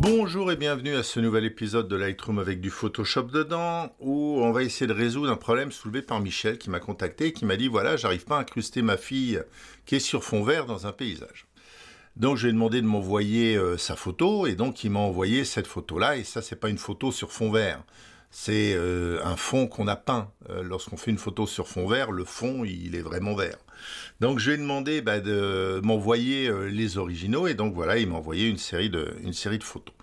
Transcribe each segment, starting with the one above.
Bonjour et bienvenue à ce nouvel épisode de Lightroom avec du Photoshop dedans où on va essayer de résoudre un problème soulevé par Michel qui m'a contacté et qui m'a dit voilà j'arrive pas à incruster ma fille qui est sur fond vert dans un paysage. Donc je lui ai demandé de m'envoyer euh, sa photo et donc il m'a envoyé cette photo là et ça c'est pas une photo sur fond vert c'est euh, un fond qu'on a peint. Euh, lorsqu'on fait une photo sur fond vert, le fond, il est vraiment vert. Donc je lui ai demandé bah, de m'envoyer euh, les originaux, et donc voilà, il m'a envoyé une série de, photos.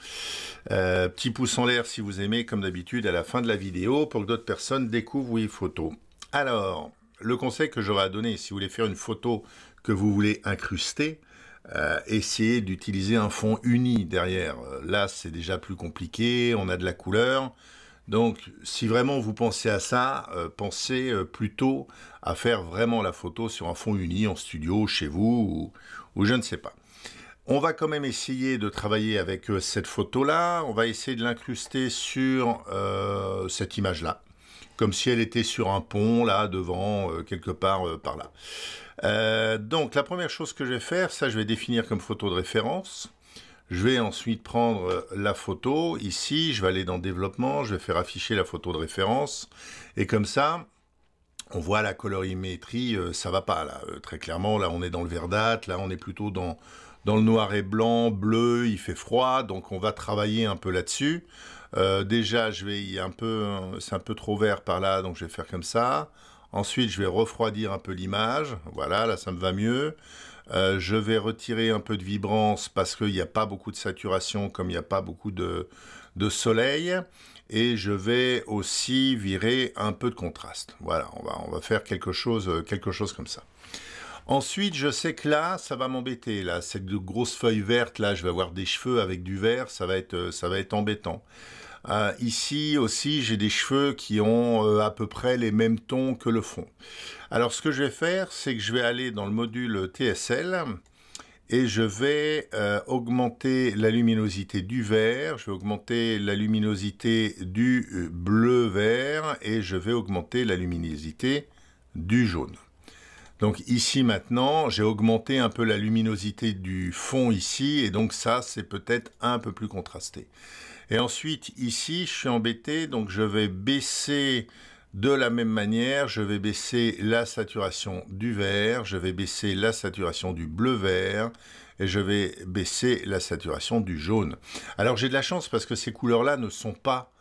petit pouce en l'air si vous aimez, comme d'habitude, à la fin de la vidéo, pour que d'autres personnes découvrent les photos. Alors, le conseil que j'aurais à donner, si vous voulez faire une photo que vous voulez incruster, essayez d'utiliser un fond uni derrière. Là, c'est déjà plus compliqué, on a de la couleur, donc, si vraiment vous pensez à ça, euh, pensez euh, plutôt à faire vraiment la photo sur un fond uni, en studio, chez vous, ou, je ne sais pas. On va quand même essayer de travailler avec euh, cette photo-là. On va essayer de l'incruster sur cette image-là, comme si elle était sur un pont, là, devant, quelque part par là. donc, la première chose que je vais faire, ça, je vais définir comme photo de référence. Je vais ensuite prendre euh, la photo ici, je vais aller dans développement, je vais faire afficher la photo de référence et comme ça, on voit la colorimétrie, ça euh, ça va pas là, euh, très clairement. Là, on est dans le verdâtre, là, on est plutôt dans, dans le noir et blanc, bleu, il fait froid, donc on va travailler un peu là-dessus. déjà, je vais y un peu, c'est un peu trop vert par là, donc je vais faire comme ça. Ensuite, je vais refroidir un peu l'image. Voilà, là, ça me va mieux. Euh, je vais retirer un peu de vibrance parce qu'il n'y a pas beaucoup de saturation, comme il n'y a pas beaucoup de, soleil. Et je vais aussi virer un peu de contraste. Voilà, on va, on va faire quelque chose, euh, quelque chose comme ça. Ensuite, je sais que là, ça va m'embêter. Là, cette grosse feuille verte, là, je vais avoir des cheveux avec du vert, ça va être, euh, ça va être embêtant. Ah, ici aussi, j'ai des cheveux qui ont euh, à peu près les mêmes tons que le fond. Alors ce que je vais faire, c'est que je vais aller dans le module TSL et je vais euh, augmenter la luminosité du vert, je vais augmenter la luminosité du euh, bleu-vert et je vais augmenter la luminosité du jaune. Donc ici maintenant, j'ai augmenté un peu la luminosité du fond ici et donc ça, c'est peut-être un peu plus contrasté. Et ensuite, ici, je suis embêté, donc je vais baisser de la même manière, je vais baisser la saturation du vert, je vais baisser la saturation du bleu-vert, et je vais baisser la saturation du jaune. Alors j'ai de la chance parce que ces couleurs-là ne sont pas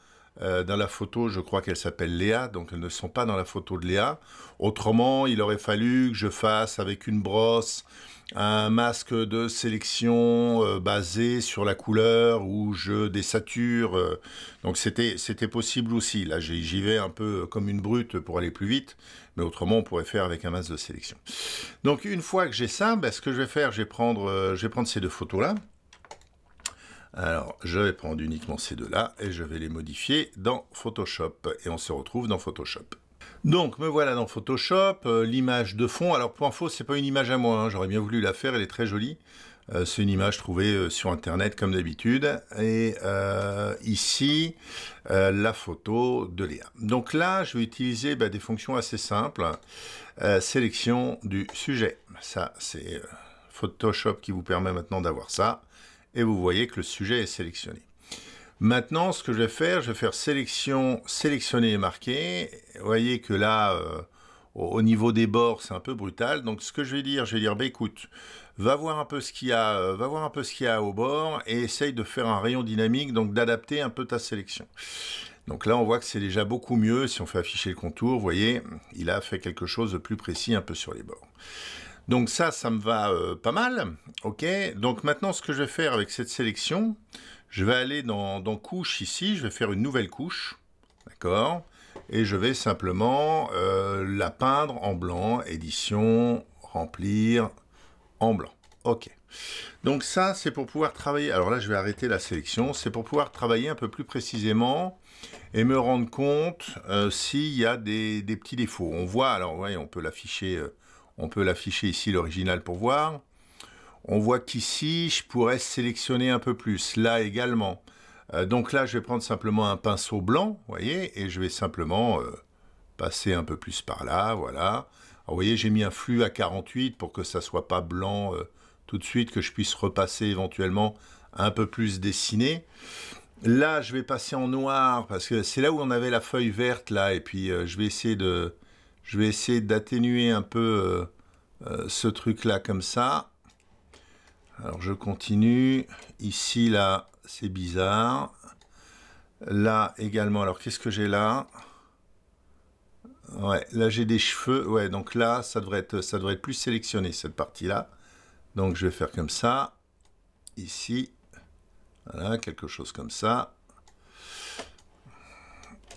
euh, dans la photo, je crois qu'elle s'appelle Léa, donc elles ne sont pas dans la photo de Léa. Autrement, il aurait fallu que je fasse avec une brosse un masque de sélection euh, basé sur la couleur ou je dessature. Euh. donc c'était c'était possible aussi. Là, j'y vais un peu comme une brute pour aller plus vite, mais autrement on pourrait faire avec un masque de sélection. Donc une fois que j'ai ça, ben, ce que je vais faire, je prendre euh, je vais prendre ces deux photos là. Alors, je vais prendre uniquement ces deux-là et je vais les modifier dans Photoshop. Et on se retrouve dans Photoshop. Donc, me voilà dans Photoshop, euh, l'image de fond. Alors, pour info, c'est pas une image à moi, hein. j'aurais bien voulu la faire, elle est très jolie. Euh, c'est une image trouvée euh, sur Internet, comme d'habitude. Et ici, la photo de Léa. Donc là, je vais utiliser bah, des fonctions assez simples. sélection du sujet. Ça, c'est Photoshop qui vous permet maintenant d'avoir ça. Et vous voyez que le sujet est sélectionné. Maintenant, ce que je vais faire, je vais faire sélection, sélectionner et marquer. Vous voyez que là, euh, au niveau des bords, c'est un peu brutal. Donc, ce que je vais dire, je vais dire, bah, écoute, va voir un peu ce qu'il y a, euh, va voir un peu ce qu'il a au bord et essaye de faire un rayon dynamique, donc d'adapter un peu ta sélection. Donc là, on voit que c'est déjà beaucoup mieux. Si on fait afficher le contour, vous voyez, il a fait quelque chose de plus précis un peu sur les bords. Donc ça, ça me va euh, pas mal. OK. Donc maintenant, ce que je vais faire avec cette sélection, je vais aller dans, dans, couche ici, je vais faire une nouvelle couche, d'accord Et je vais simplement euh, la peindre en blanc, édition, remplir, en blanc. Ok. Donc ça, c'est pour pouvoir travailler. Alors là, je vais arrêter la sélection. C'est pour pouvoir travailler un peu plus précisément et me rendre compte euh, s'il y a des, petits défauts. On voit, alors on peut l'afficher. Euh, on peut l'afficher ici l'original pour voir. On voit qu'ici, je pourrais sélectionner un peu plus, là également. Euh, donc là, je vais prendre simplement un pinceau blanc, vous voyez, et je vais simplement euh, passer un peu plus par là, voilà. vous voyez, j'ai mis un flux à 48 pour que ça soit pas blanc euh, tout de suite, que je puisse repasser éventuellement un peu plus dessiné. Là, je vais passer en noir, parce que c'est là où on avait la feuille verte, là, et puis je vais essayer de... Je vais essayer d'atténuer un peu ce truc-là comme ça. Alors je continue. Ici, là, c'est bizarre. Là également. Alors qu'est-ce que j'ai là Ouais, là j'ai des cheveux. Ouais, donc là, ça devrait être, ça devrait être plus sélectionné, cette partie-là. Donc je vais faire comme ça. Ici. Voilà, quelque chose comme ça.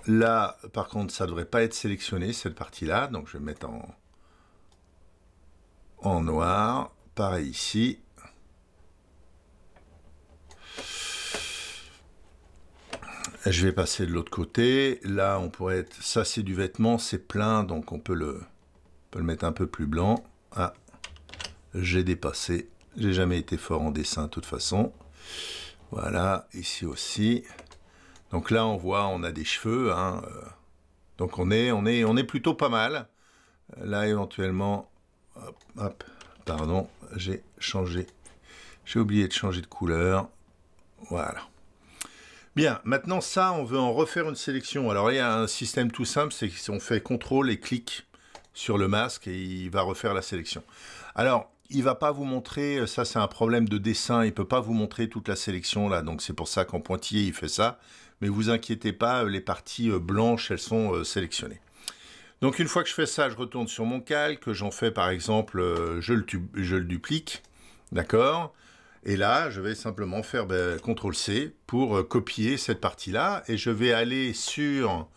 Là, par contre, ça devrait pas être sélectionné, cette partie-là. Donc je vais mettre en, en noir. Pareil ici. Je vais passer de l'autre côté. Là, on pourrait être... Ça, c'est du vêtement, c'est plein, donc on peut le, peut le mettre un peu plus blanc. Ah, j'ai dépassé. J'ai jamais été fort en dessin, de toute façon. Voilà, ici aussi. Donc là, on voit, on a des cheveux. Hein, euh. Donc on est, on, est, on est plutôt pas mal. Là, éventuellement... Hop, hop, pardon, j'ai changé. J'ai oublié de changer de couleur. Voilà. Bien, maintenant ça, on veut en refaire une sélection. Alors il y a un système tout simple, c'est qu'on fait contrôle et clic sur le masque et il va refaire la sélection. Alors, il va pas vous montrer, euh, ça c'est un problème de dessin, il ne peut pas vous montrer toute la sélection là, donc c'est pour ça qu'en pointillé il fait ça, mais vous inquiétez pas, euh, les parties euh, blanches elles sont sélectionnées. Donc une fois que je fais ça, je retourne sur mon calque, j'en fais par exemple, je le duplique, d'accord et là, je vais simplement faire ben, CTRL-C pour euh, copier cette partie-là. Et je vais aller sur,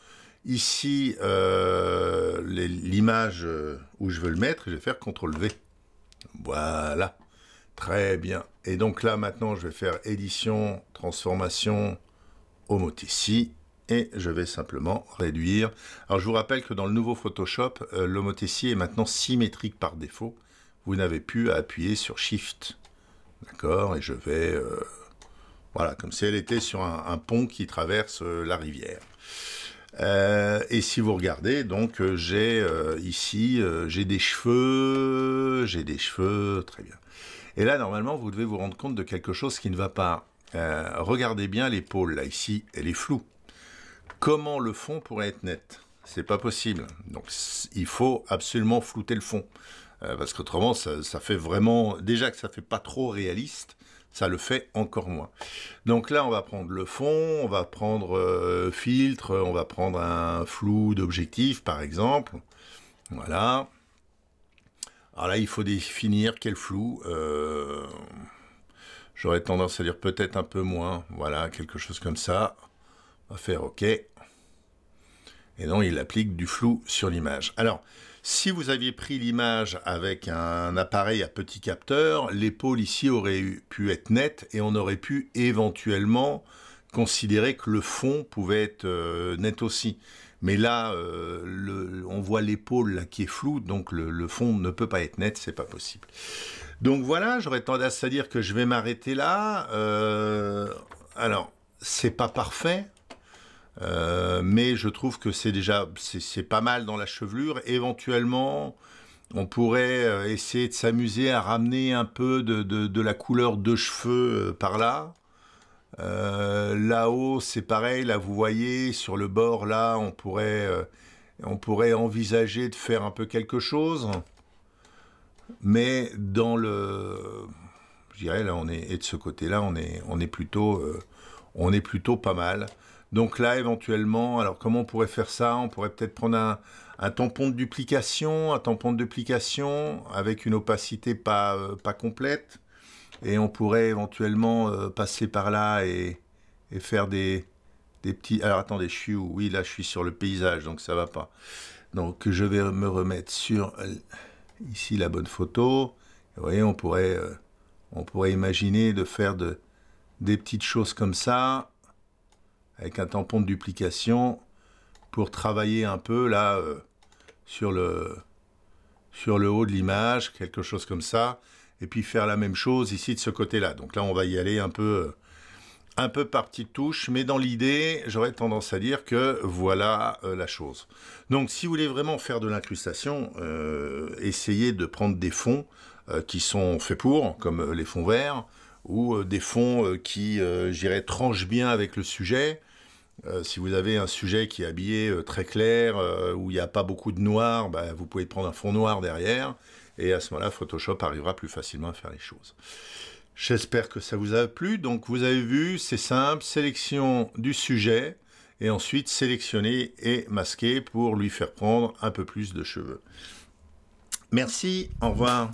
ici, euh, l'image euh, où je veux le mettre. Je vais faire CTRL-V. Voilà. Très bien. Et donc là, maintenant, je vais faire édition, transformation, Homothétie, Et je vais simplement réduire. Alors, je vous rappelle que dans le nouveau Photoshop, euh, est maintenant symétrique par défaut. Vous n'avez plus à appuyer sur Shift. D'accord Et je vais. Euh, voilà, comme si elle était sur un, pont qui traverse euh, la rivière. Euh, et si vous regardez, donc j'ai ici, j'ai des cheveux, j'ai des cheveux, très bien. Et là, normalement, vous devez vous rendre compte de quelque chose qui ne va pas. regardez bien l'épaule, là, ici, elle est floue. Comment le fond pourrait être net C'est pas possible. Donc, il faut absolument flouter le fond. Euh, parce qu'autrement, ça, ça, fait vraiment. Déjà que ça fait pas trop réaliste, ça le fait encore moins. Donc là, on va prendre le fond, on va prendre euh, filtre, on va prendre un flou d'objectif, par exemple. Voilà. Alors là, il faut définir quel flou. Euh, j'aurais tendance à dire peut-être un peu moins. Voilà, quelque chose comme ça. On va faire OK. Et non, il applique du flou sur l'image. Alors, si vous aviez pris l'image avec un appareil à petit capteur, l'épaule ici aurait pu être nette et on aurait pu éventuellement considérer que le fond pouvait être euh, net aussi. Mais là, euh, on voit l'épaule qui est floue, donc le, fond ne peut pas être net, c'est pas possible. Donc voilà, j'aurais tendance à dire que je vais m'arrêter là. Euh, alors, c'est pas parfait, euh, mais je trouve que c'est déjà c'est pas mal dans la chevelure. Éventuellement, on pourrait euh, essayer de s'amuser à ramener un peu de, de, la couleur de cheveux euh, par là. Là-haut, c'est pareil. Là, vous voyez sur le bord là, on pourrait on pourrait envisager de faire un peu quelque chose. Mais dans le je dirais là, on est et de ce côté-là, on est on est plutôt on est plutôt pas mal. Donc là, éventuellement, alors comment on pourrait faire ça On pourrait peut-être prendre un, tampon de duplication, un tampon de duplication avec une opacité pas, euh, pas complète. Et on pourrait éventuellement euh, passer par là et, faire des, des, petits... Alors attendez, je suis où Oui, là, je suis sur le paysage, donc ça va pas. Donc je vais me remettre sur ici la bonne photo. Vous voyez, on pourrait, euh, on pourrait imaginer de faire de, des petites choses comme ça avec un tampon de duplication pour travailler un peu là euh, sur, le, haut de l'image, quelque chose comme ça, et puis faire la même chose ici de ce côté-là. Donc là, on va y aller un peu, un peu par touche, touche, mais dans l'idée, j'aurais tendance à dire que voilà euh, la chose. Donc si vous voulez vraiment faire de l'incrustation, euh, essayez de prendre des fonds qui sont faits pour, comme les fonds verts, ou euh, des fonds euh, qui, euh, j'irais, tranchent bien avec le sujet. si vous avez un sujet qui est habillé très clair, où il n'y a pas beaucoup de noir, bah, vous pouvez prendre un fond noir derrière, et à ce moment-là, Photoshop arrivera plus facilement à faire les choses. J'espère que ça vous a plu. Donc vous avez vu, c'est simple, sélection du sujet, et ensuite sélectionner et masquer pour lui faire prendre un peu plus de cheveux. Merci, au revoir.